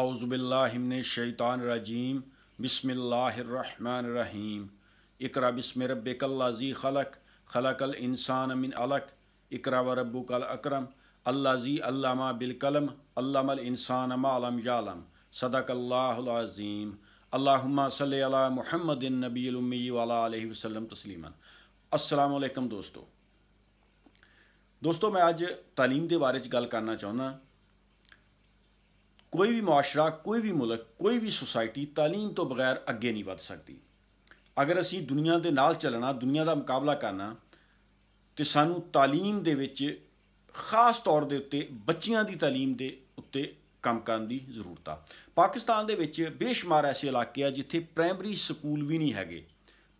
अउज़बिल्लिमिन शैतानरजीम बसमीम इकरा बिसम रबी खलक खलकल इंसान मिन अलक इकरा व रबुकल अक्रम अल्लाजी अल्लामा बिलकलम अल्लामल मालम जालम सदकल्लाज़ीम अल्लाहुम्मा सल्ली अला मुहम्मद नबी वाला वसल्लम तस्लीमन असलकम दोस्तों दोस्तों मैं अज तालीम के बारे गल करना चाहना ਕੋਈ ਵੀ ਮਾਸ਼ਰਾ ਕੋਈ ਵੀ ਮੁਲਕ ਕੋਈ ਵੀ ਸੁਸਾਇਟੀ تعلیم ਤੋਂ ਬਗੈਰ ਅੱਗੇ ਨਹੀਂ ਵੱਧ ਸਕਦੀ ਅਗਰ ਅਸੀਂ ਦੁਨੀਆ ਦੇ ਨਾਲ ਚੱਲਣਾ ਦੁਨੀਆ ਦਾ ਮੁਕਾਬਲਾ ਕਰਨਾ ਤੇ ਸਾਨੂੰ تعلیم ਦੇ ਵਿੱਚ ਖਾਸ ਤੌਰ ਦੇ ਉੱਤੇ ਬੱਚਿਆਂ ਦੀ تعلیم ਦੇ ਉੱਤੇ ਕੰਮ ਕਰਨ ਦੀ ਜ਼ਰੂਰਤ ਆ ਪਾਕਿਸਤਾਨ ਦੇ ਵਿੱਚ ਬੇਸ਼ੁਮਾਰ ਐਸੇ ਇਲਾਕੇ ਆ ਜਿੱਥੇ ਪ੍ਰਾਇਮਰੀ ਸਕੂਲ ਵੀ ਨਹੀਂ ਹੈਗੇ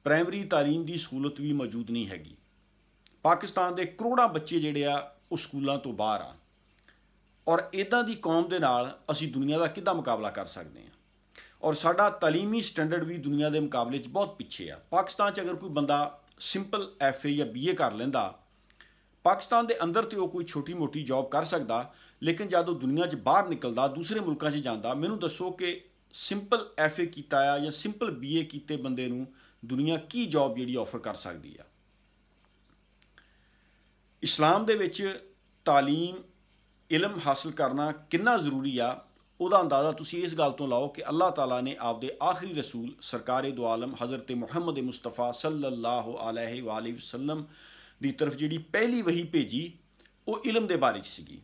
ਪ੍ਰਾਇਮਰੀ تعلیم ਦੀ ਸਹੂਲਤ ਵੀ ਮੌਜੂਦ ਨਹੀਂ ਹੈਗੀ ਪਾਕਿਸਤਾਨ ਦੇ ਕਰੋੜਾਂ ਬੱਚੇ ਜਿਹੜੇ ਆ ਉਹ ਸਕੂਲਾਂ ਤੋਂ ਬਾਹਰ ਆ ਔਰ ਇਦਾਂ ਦੀ ਕੌਮ ਦੇ ਨਾਲ ਅਸੀਂ ਦੁਨੀਆ ਦਾ ਕਿੱਦਾਂ ਮੁਕਾਬਲਾ ਕਰ ਸਕਦੇ ਹਾਂ ਔਰ ਸਾਡਾ تعلیمی ਸਟੈਂਡਰਡ ਵੀ ਦੁਨੀਆ ਦੇ ਮੁਕਾਬਲੇ 'ਚ ਬਹੁਤ ਪਿੱਛੇ ਆ ਪਾਕਿਸਤਾਨ 'ਚ ਅਗਰ ਕੋਈ ਬੰਦਾ ਸਿੰਪਲ ਐਫਏ ਜਾਂ ਬੀਏ ਕਰ ਲੈਂਦਾ ਪਾਕਿਸਤਾਨ ਦੇ ਅੰਦਰ ਤੇ ਉਹ ਕੋਈ ਛੋਟੀ-ਮੋਟੀ ਜੌਬ ਕਰ ਸਕਦਾ ਲੇਕਿਨ ਜਦੋਂ ਦੁਨੀਆ 'ਚ ਬਾਹਰ ਨਿਕਲਦਾ ਦੂਸਰੇ ਮੁਲਕਾਂ 'ਚ ਜਾਂਦਾ ਮੈਨੂੰ ਦੱਸੋ ਕਿ ਸਿੰਪਲ ਐਫਏ ਕੀਤਾ ਆ ਜਾਂ ਸਿੰਪਲ ਬੀਏ ਕੀਤੇ ਬੰਦੇ ਨੂੰ ਦੁਨੀਆ ਕੀ ਜੌਬ ਜਿਹੜੀ ਆਫਰ ਕਰ ਸਕਦੀ ਆ ਇਸਲਾਮ ਦੇ ਵਿੱਚ ਤਾਲੀਮ ਇਲਮ ਹਾਸਲ ਕਰਨਾ ਕਿੰਨਾ ਜ਼ਰੂਰੀ ਆ ਉਹਦਾ ਅੰਦਾਜ਼ਾ ਤੁਸੀਂ ਇਸ ਗੱਲ ਤੋਂ ਲਾਓ ਕਿ ਅੱਲਾਹ ਤਾਲਾ ਨੇ ਆਪਦੇ ਆਖਰੀ ਰਸੂਲ ਸਰਕਾਰੇ ਦੁ ਆਲਮ ਹਜ਼ਰਤ ਮੁਹੰਮਦ ਮੁਸਤਫਾ ਸੱਲੱਲਾਹੁ ਅਲੈਹਿ ਵਾਲਿਹ ਵਸੱਲਮ ਦੀ ਤਰਫ ਜਿਹੜੀ ਪਹਿਲੀ ਵਹੀ ਭੇਜੀ ਉਹ ਇਲਮ ਦੇ ਬਾਰੇ ਚ ਸੀਗੀ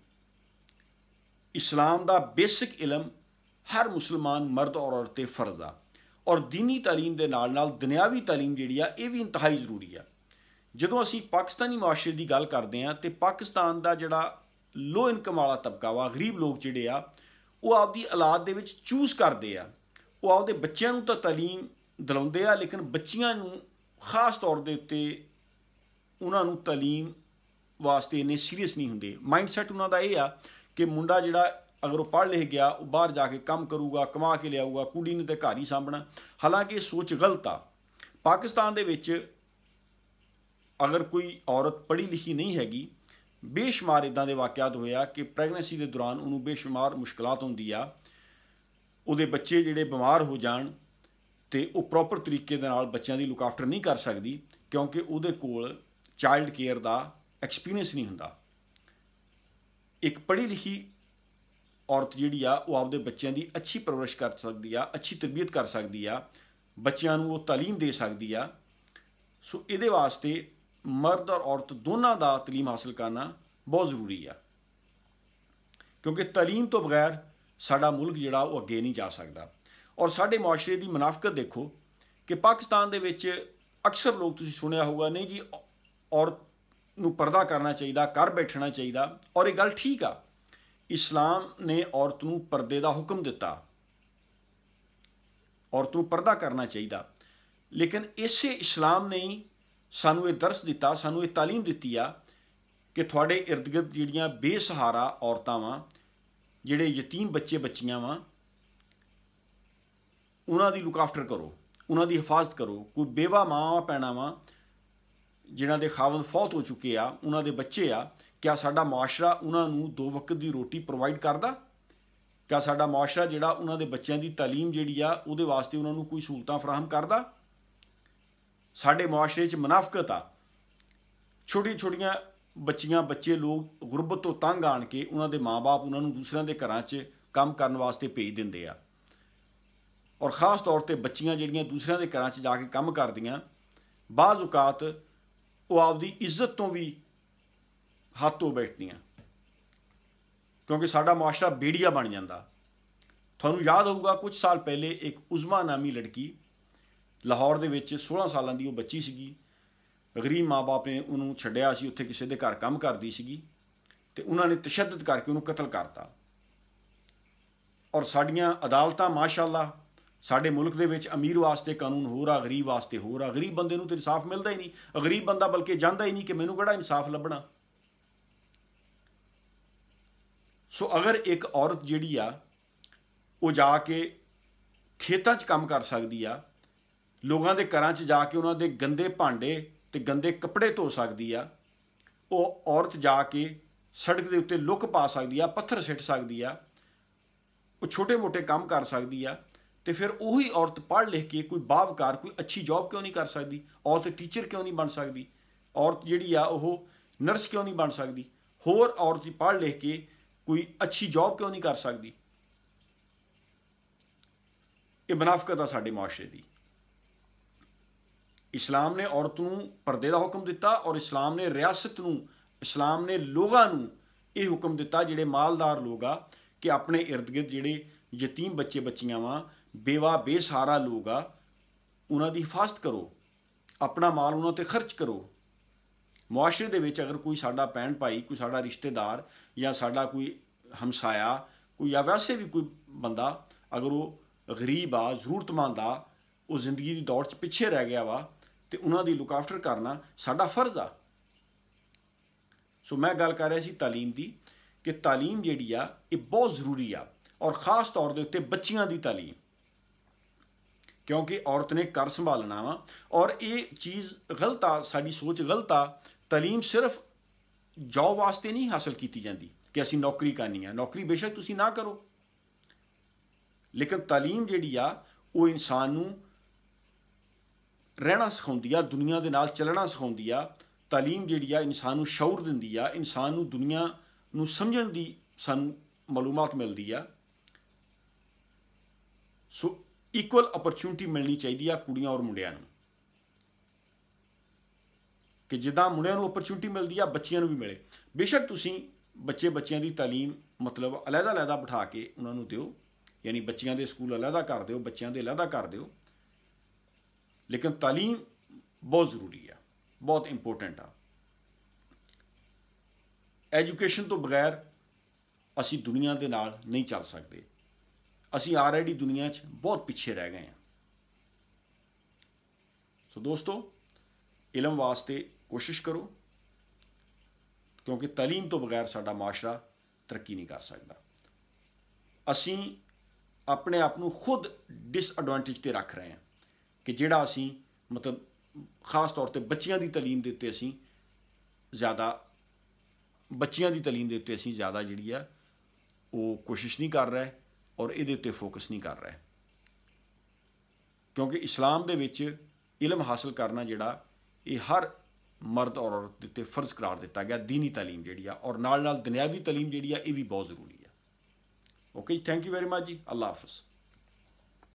ਇਸਲਾਮ ਦਾ ਬੇਸਿਕ ਇਲਮ ਹਰ ਮੁਸਲਮਾਨ ਮਰਦ ਔਰ ਔਰਤ ਤੇ ਫਰਜ਼ ਆ ਔਰ دینی تعلیم ਦੇ ਨਾਲ ਨਾਲ ਦੁਨਿਆਵੀ تعلیم ਜਿਹੜੀ ਆ ਇਹ ਵੀ ਇੰਤਹਾਈ ਜ਼ਰੂਰੀ ਆ ਜਦੋਂ ਅਸੀਂ ਪਾਕਿਸਤਾਨੀ ਮਾਸ਼ਰੇ ਦੀ ਗੱਲ ਕਰਦੇ ਆ ਤੇ ਪਾਕਿਸਤਾਨ ਦਾ ਜਿਹੜਾ ਲੋ ਇਨਕਮ ਵਾਲਾ ਤਬਕਾ ਵਾ ਗਰੀਬ ਲੋਕ ਜਿਹੜੇ ਆ ਉਹ ਆਪਦੀ ਔਲਾਦ ਦੇ ਵਿੱਚ ਚੂਜ਼ ਕਰਦੇ ਆ ਉਹ ਆਪਦੇ ਬੱਚਿਆਂ ਨੂੰ ਤਾਂ تعلیم ਦਿਲਾਉਂਦੇ ਆ ਲੇਕਿਨ ਬੱਚੀਆਂ ਨੂੰ ਖਾਸ ਤੌਰ ਦੇ ਉੱਤੇ ਉਹਨਾਂ ਨੂੰ تعلیم ਵਾਸਤੇ ਇਹਨੇ ਸੀਰੀਅਸ ਨਹੀਂ ਹੁੰਦੇ ਮਾਈਂਡਸੈਟ ਉਹਨਾਂ ਦਾ ਇਹ ਆ ਕਿ ਮੁੰਡਾ ਜਿਹੜਾ ਅਗਰ ਉਹ ਪੜ੍ਹ ਲਿਖ ਗਿਆ ਉਹ ਬਾਹਰ ਜਾ ਕੇ ਕੰਮ ਕਰੂਗਾ ਕਮਾ ਕੇ ਲਿਆਊਗਾ ਕੁੜੀ ਨੇ ਤੇ ਘਰ ਹੀ ਸਾਂਭਣਾ ਹਾਲਾਂਕਿ ਇਹ ਸੋਚ ਗਲਤ ਆ ਪਾਕਿਸਤਾਨ ਦੇ ਵਿੱਚ ਅਗਰ ਕੋਈ ਔਰਤ ਪੜ੍ਹੀ ਲਿਖੀ ਨਹੀਂ ਹੈਗੀ ਬੇਸ਼ੁਮਾਰ ਇਦਾਂ ਦੇ ਵਾਕਿਆਤ ਹੋਏ ਆ ਕਿ ਪ੍ਰੈਗਨੈਂਸੀ ਦੇ ਦੌਰਾਨ ਉਹਨੂੰ ਬੇਸ਼ੁਮਾਰ ਮੁਸ਼ਕਲਾਂ ਆਉਂਦੀ ਆ ਉਹਦੇ ਬੱਚੇ ਜਿਹੜੇ ਬਿਮਾਰ ਹੋ ਜਾਣ ਤੇ ਉਹ ਪ੍ਰੋਪਰ ਤਰੀਕੇ ਦੇ ਨਾਲ ਬੱਚਿਆਂ ਦੀ ਲੁੱਕ ਆਫਟਰ ਨਹੀਂ ਕਰ ਸਕਦੀ ਕਿਉਂਕਿ ਉਹਦੇ ਕੋਲ ਚਾਈਲਡ ਕੇਅਰ ਦਾ ਐਕਸਪੀਰੀਅੰਸ ਨਹੀਂ ਹੁੰਦਾ ਇੱਕ ਪੜ੍ਹੀ ਲਿਖੀ ਔਰਤ ਜਿਹੜੀ ਆ ਉਹ ਆਪਦੇ ਬੱਚਿਆਂ ਦੀ ਅੱਛੀ ਪਰਵਰਿਸ਼ ਕਰ ਸਕਦੀ ਆ ਅੱਛੀ ਤਰਬੀਅਤ ਕਰ ਸਕਦੀ ਆ ਬੱਚਿਆਂ ਨੂੰ ਉਹ تعلیم ਦੇ ਸਕਦੀ ਆ ਸੋ ਇਹਦੇ ਵਾਸਤੇ ਮਰਦ ਔਰ ਔਰਤ ਦੋਨਾਂ ਦਾ تعلیم ਹਾਸਲ ਕਰਨਾ ਬਹੁਤ ਜ਼ਰੂਰੀ ਆ ਕਿਉਂਕਿ تعلیم ਤੋਂ ਬਗੈਰ ਸਾਡਾ ਮੁਲਕ ਜਿਹੜਾ ਉਹ ਅੱਗੇ ਨਹੀਂ ਜਾ ਸਕਦਾ ਔਰ ਸਾਡੇ ਮਾਸ਼ਰੇ ਦੀ ਮਨਾਫਕਤ ਦੇਖੋ ਕਿ ਪਾਕਿਸਤਾਨ ਦੇ ਵਿੱਚ ਅਕਸਰ ਲੋਕ ਤੁਸੀਂ ਸੁਣਿਆ ਹੋਊਗਾ ਨਹੀਂ ਜੀ ਔਰਤ ਨੂੰ ਪਰਦਾ ਕਰਨਾ ਚਾਹੀਦਾ ਘਰ ਬੈਠਣਾ ਚਾਹੀਦਾ ਔਰ ਇਹ ਗੱਲ ਠੀਕ ਆ ਇਸਲਾਮ ਨੇ ਔਰਤ ਨੂੰ ਪਰਦੇ ਦਾ ਹੁਕਮ ਦਿੱਤਾ ਔਰਤ ਨੂੰ ਪਰਦਾ ਕਰਨਾ ਚਾਹੀਦਾ ਲੇਕਿਨ ਇਸੇ ਇਸਲਾਮ ਨੇ ਸਾਨੂੰ ਇਹ ਦਰਸ ਦਿੱਤਾ ਸਾਨੂੰ ਇਹ تعلیم ਦਿੱਤੀ ਆ ਕਿ ਤੁਹਾਡੇ ird-gird ਜਿਹੜੀਆਂ ਬੇਸਹਾਰਾ ਔਰਤਾਂ ਵਾਂ ਜਿਹੜੇ ਯਤੀਮ ਬੱਚੇ ਬੱਚੀਆਂ ਵਾਂ ਉਹਨਾਂ ਦੀ ਲੁੱਕ ਆਫਟਰ ਕਰੋ ਉਹਨਾਂ ਦੀ ਹਿਫਾਜ਼ਤ ਕਰੋ ਕੋਈ ਬੇਵਾ ਮਾਂ ਪੈਣਾ ਵਾਂ ਜਿਨ੍ਹਾਂ ਦੇ ਖਾਵਨ ਫੌਤ ਹੋ ਚੁੱਕੇ ਆ ਉਹਨਾਂ ਦੇ ਬੱਚੇ ਆ ਕਿਆ ਸਾਡਾ ਮਾਸ਼ਰਾ ਉਹਨਾਂ ਨੂੰ ਦੋ ਵਕਤ ਦੀ ਰੋਟੀ ਪ੍ਰੋਵਾਈਡ ਕਰਦਾ ਕਿਆ ਸਾਡਾ ਮਾਸ਼ਰਾ ਜਿਹੜਾ ਉਹਨਾਂ ਦੇ ਬੱਚਿਆਂ ਦੀ تعلیم ਜਿਹੜੀ ਆ ਉਹਦੇ ਵਾਸਤੇ ਉਹਨਾਂ ਨੂੰ ਕੋਈ ਸਹੂਲਤਾਂ ਫਰਾਹਮ ਕਰਦਾ ਸਾਡੇ ਮਾਸ਼ਰੇ 'ਚ ਮਨਾਫਕਤ ਆ ਛੋਟੀ ਛੋਟੀਆਂ ਬੱਚੀਆਂ ਬੱਚੇ ਲੋਕ ਗੁਰਬਤ ਤੋਂ ਤੰਗ ਆਣ ਕੇ ਉਹਨਾਂ ਦੇ ਮਾਪੇ ਉਹਨਾਂ ਨੂੰ ਦੂਸਰਿਆਂ ਦੇ ਘਰਾਂ 'ਚ ਕੰਮ ਕਰਨ ਵਾਸਤੇ ਭੇਜ ਦਿੰਦੇ ਆ ਔਰ ਖਾਸ ਤੌਰ ਤੇ ਬੱਚੀਆਂ ਜਿਹੜੀਆਂ ਦੂਸਰਿਆਂ ਦੇ ਘਰਾਂ 'ਚ ਜਾ ਕੇ ਕੰਮ ਕਰਦੀਆਂ ਬਾਜ਼ ਔਕਾਤ ਉਹ ਆਪਦੀ ਇੱਜ਼ਤ ਤੋਂ ਵੀ ਹੱਥ ਤੋਂ ਬੈਠਦੀਆਂ ਕਿਉਂਕਿ ਸਾਡਾ ਮਾਸ਼ਰਾ ਬੀੜੀਆ ਬਣ ਜਾਂਦਾ ਤੁਹਾਨੂੰ ਯਾਦ ਹੋਊਗਾ ਕੁਝ ਸਾਲ ਪਹਿਲੇ ਇੱਕ ਉਜ਼ਮਾ ਨਾਮੀ ਲੜਕੀ ਲਾਹੌਰ ਦੇ ਵਿੱਚ 16 ਸਾਲਾਂ ਦੀ ਉਹ ਬੱਚੀ ਸੀਗੀ ਗਰੀਬ ਮਾਪੇ ਨੇ ਉਹਨੂੰ ਛੱਡਿਆ ਸੀ ਉੱਥੇ ਕਿਸੇ ਦੇ ਘਰ ਕੰਮ ਕਰਦੀ ਸੀਗੀ ਤੇ ਉਹਨਾਂ ਨੇ ਤਸ਼ੱਦਦ ਕਰਕੇ ਉਹਨੂੰ ਕਤਲ ਕਰਤਾ ਔਰ ਸਾਡੀਆਂ ਅਦਾਲਤਾਂ ਮਾਸ਼ਾਅੱਲਾ ਸਾਡੇ ਮੁਲਕ ਦੇ ਵਿੱਚ ਅਮੀਰ ਵਾਸਤੇ ਕਾਨੂੰਨ ਹੋਰ ਆ ਗਰੀਬ ਵਾਸਤੇ ਹੋਰ ਆ ਗਰੀਬ ਬੰਦੇ ਨੂੰ ਤੇ ਇਨਸਾਫ ਮਿਲਦਾ ਹੀ ਨਹੀਂ ਗਰੀਬ ਬੰਦਾ ਬਲਕਿ ਜਾਂਦਾ ਹੀ ਨਹੀਂ ਕਿ ਮੈਨੂੰ ਕਿਹੜਾ ਇਨਸਾਫ ਲੱਭਣਾ ਸੋ ਅਗਰ ਇੱਕ ਔਰਤ ਜਿਹੜੀ ਆ ਉਹ ਜਾ ਕੇ ਖੇਤਾਂ 'ਚ ਕੰਮ ਕਰ ਸਕਦੀ ਆ ਲੋਕਾਂ ਦੇ ਘਰਾਂ 'ਚ ਜਾ ਕੇ ਉਹਨਾਂ ਦੇ ਗੰਦੇ ਭਾਂਡੇ ਤੇ ਗੰਦੇ ਕੱਪੜੇ ਧੋ ਸਕਦੀ ਆ ਉਹ ਔਰਤ ਜਾ ਕੇ ਸੜਕ ਦੇ ਉੱਤੇ ਲੁੱਕ ਪਾ ਸਕਦੀ ਆ ਪੱਥਰ ਸਿੱਟ ਸਕਦੀ ਆ ਉਹ ਛੋਟੇ-ਮੋਟੇ ਕੰਮ ਕਰ ਸਕਦੀ ਆ ਤੇ ਫਿਰ ਉਹੀ ਔਰਤ ਪੜ੍ਹ ਲਿਖ ਕੇ ਕੋਈ ਬਾਵਕਾਰ ਕੋਈ ਅੱਛੀ ਜੌਬ ਕਿਉਂ ਨਹੀਂ ਕਰ ਸਕਦੀ ਔਰਤ ਟੀਚਰ ਕਿਉਂ ਨਹੀਂ ਬਣ ਸਕਦੀ ਔਰਤ ਜਿਹੜੀ ਆ ਉਹ ਨਰਸ ਕਿਉਂ ਨਹੀਂ ਬਣ ਸਕਦੀ ਹੋਰ ਔਰਤ ਪੜ੍ਹ ਲਿਖ ਕੇ ਕੋਈ ਅੱਛੀ ਜੌਬ ਕਿਉਂ ਨਹੀਂ ਕਰ ਸਕਦੀ ਇਹ ਬਨਾਫਕਤ ਆ ਸਾਡੇ ਮਾਸ਼ਰੇ ਦੀ ਇਸਲਾਮ ਨੇ ਔਰਤ ਨੂੰ ਪਰਦੇ ਦਾ ਹੁਕਮ ਦਿੱਤਾ ਔਰ ਇਸਲਾਮ ਨੇ ਰਿਆਸਤ ਨੂੰ ਇਸਲਾਮ ਨੇ ਲੋਗਾ ਨੂੰ ਇਹ ਹੁਕਮ ਦਿੱਤਾ ਜਿਹੜੇ ਮਾਲਦਾਰ ਲੋਗ ਆ ਕਿ ਆਪਣੇ ird-gird ਜਿਹੜੇ ਯਤੀਮ ਬੱਚੇ ਬੱਚੀਆਂ ਵਾ ਬੇਵਾ ਬੇਸਹਾਰਾ ਲੋਗ ਆ ਉਹਨਾਂ ਦੀ ਹਿਫਾਜ਼ਤ ਕਰੋ ਆਪਣਾ ਮਾਲ ਉਹਨਾਂ ਤੇ ਖਰਚ ਕਰੋ ਮੁਆਸ਼ਰੇ ਦੇ ਵਿੱਚ ਅਗਰ ਕੋਈ ਸਾਡਾ ਪੈਣ ਭਾਈ ਕੋਈ ਸਾਡਾ ਰਿਸ਼ਤੇਦਾਰ ਜਾਂ ਸਾਡਾ ਕੋਈ ਹਮਸਾਇਆ ਕੋਈ ਜਾਂ ਵੈਸੇ ਵੀ ਕੋਈ ਬੰਦਾ ਅਗਰ ਉਹ ਗਰੀਬ ਆ ਜ਼ਰੂਰਤਮੰਦ ਆ ਉਹ ਜ਼ਿੰਦਗੀ ਦੀ ਦੌੜ 'ਚ ਪਿੱਛੇ ਰਹਿ ਗਿਆ ਵਾ ਤੇ ਉਹਨਾਂ ਦੀ ਲੁੱਕ ਆਫਟਰ ਕਰਨਾ ਸਾਡਾ ਫਰਜ਼ ਆ ਸੋ ਮੈਂ ਗੱਲ ਕਰ ਰਿਹਾ ਸੀ تعلیم ਦੀ ਕਿ تعلیم ਜਿਹੜੀ ਆ ਇਹ ਬਹੁਤ ਜ਼ਰੂਰੀ ਆ ਔਰ ਖਾਸ ਤੌਰ ਦੇ ਉੱਤੇ ਬੱਚੀਆਂ ਦੀ تعلیم ਕਿਉਂਕਿ ਔਰਤ ਨੇ ਘਰ ਸੰਭਾਲਣਾ ਵਾ ਔਰ ਇਹ ਚੀਜ਼ ਗਲਤ ਆ ਸਾਡੀ ਸੋਚ ਗਲਤ ਆ تعلیم ਸਿਰਫ ਜੌਬ ਵਾਸਤੇ ਨਹੀਂ ਹਾਸਲ ਕੀਤੀ ਜਾਂਦੀ ਕਿ ਅਸੀਂ ਨੌਕਰੀ ਕਰਨੀ ਆ ਨੌਕਰੀ ਬੇਸ਼ੱਕ ਤੁਸੀਂ ਨਾ ਕਰੋ ਲੇਕਿਨ تعلیم ਜਿਹੜੀ ਆ ਉਹ ਇਨਸਾਨ ਨੂੰ ਰਹਿਣਾ ਸਿਖਾਉਂਦੀ ਆ ਦੁਨੀਆ ਦੇ ਨਾਲ ਚੱਲਣਾ ਸਿਖਾਉਂਦੀ ਆ تعلیم ਜਿਹੜੀ ਆ ਇਨਸਾਨ ਨੂੰ ਸ਼ੌਰ ਦਿੰਦੀ ਆ ਇਨਸਾਨ ਨੂੰ ਦੁਨੀਆ ਨੂੰ ਸਮਝਣ ਦੀ ਸਾਨੂੰ ਮਾਲੂਮਾਤ ਮਿਲਦੀ ਆ ਸੋ ਇਕੁਅਲ ਓਪਰਚੁਨਿਟੀ ਮਿਲਣੀ ਚਾਹੀਦੀ ਆ ਕੁੜੀਆਂ ਔਰ ਮੁੰਡਿਆਂ ਨੂੰ ਕਿ ਜਿੱਦਾਂ ਮੁੰਡਿਆਂ ਨੂੰ ਓਪਰਚੁਨਿਟੀ ਮਿਲਦੀ ਆ ਬੱਚਿਆਂ ਨੂੰ ਵੀ ਮਿਲੇ ਬੇਸ਼ੱਕ ਤੁਸੀਂ ਬੱਚੇ ਬੱਚਿਆਂ ਦੀ تعلیم ਮਤਲਬ ਅਲੱਗ-ਅਲੱਗ ਬਿਠਾ ਕੇ ਉਹਨਾਂ ਨੂੰ ਦਿਓ ਯਾਨੀ ਬੱਚਿਆਂ ਦੇ ਸਕੂਲ ਅਲੱਗ ਕਰ ਦਿਓ ਬੱਚਿਆਂ ਦੇ ਅਲੱਗ ਕਰ ਦਿਓ ਲੇਕਿਨ تعلیم ਬਹੁਤ ਜ਼ਰੂਰੀ ਆ ਬਹੁਤ ਇੰਪੋਰਟੈਂਟ ਆ ਐਜੂਕੇਸ਼ਨ ਤੋਂ ਬਗੈਰ ਅਸੀਂ ਦੁਨੀਆ ਦੇ ਨਾਲ ਨਹੀਂ ਚੱਲ ਸਕਦੇ ਅਸੀਂ ਆਲਰੇਡੀ ਦੁਨੀਆ 'ਚ ਬਹੁਤ ਪਿੱਛੇ ਰਹਿ ਗਏ ਆ ਸੋ ਦੋਸਤੋ ਇਲਮ ਵਾਸਤੇ ਕੋਸ਼ਿਸ਼ ਕਰੋ ਕਿਉਂਕਿ تعلیم ਤੋਂ ਬਗੈਰ ਸਾਡਾ ਮਾਸ਼ਰਾ ਤਰੱਕੀ ਨਹੀਂ ਕਰ ਸਕਦਾ ਅਸੀਂ ਆਪਣੇ ਆਪ ਨੂੰ ਖੁਦ ਡਿਸਐਡਵਾਂਟੇਜ ਤੇ ਰੱਖ ਰਹੇ ਹਾਂ ਕਿ ਜਿਹੜਾ ਅਸੀਂ ਮਤਲਬ ਖਾਸ ਤੌਰ ਤੇ ਬੱਚਿਆਂ ਦੀ تعلیم ਦੇ ਉੱਤੇ ਅਸੀਂ ਜ਼ਿਆਦਾ ਬੱਚਿਆਂ ਦੀ تعلیم ਦੇ ਉੱਤੇ ਅਸੀਂ ਜ਼ਿਆਦਾ ਜਿਹੜੀ ਆ ਉਹ ਕੋਸ਼ਿਸ਼ ਨਹੀਂ ਕਰ ਰਹੇ ਔਰ ਇਹਦੇ ਉੱਤੇ ਫੋਕਸ ਨਹੀਂ ਕਰ ਰਹੇ ਕਿਉਂਕਿ ਇਸਲਾਮ ਦੇ ਵਿੱਚ ਇਲਮ ਹਾਸਲ ਕਰਨਾ ਜਿਹੜਾ ਇਹ ਹਰ ਮਰਦ ਔਰ ਔਰਤ ਦੇ ਉੱਤੇ ਫਰਜ਼ ਕਰਾਰ ਦਿੱਤਾ ਗਿਆ دینی تعلیم ਜਿਹੜੀ ਆ ਔਰ ਨਾਲ ਨਾਲ ਦੁਨਿਆਵੀ تعلیم ਜਿਹੜੀ ਆ ਇਹ ਵੀ ਬਹੁਤ ਜ਼ਰੂਰੀ ਆ okay thank you very much ਜੀ ਅੱਲਾ ਹਾਫਿਜ਼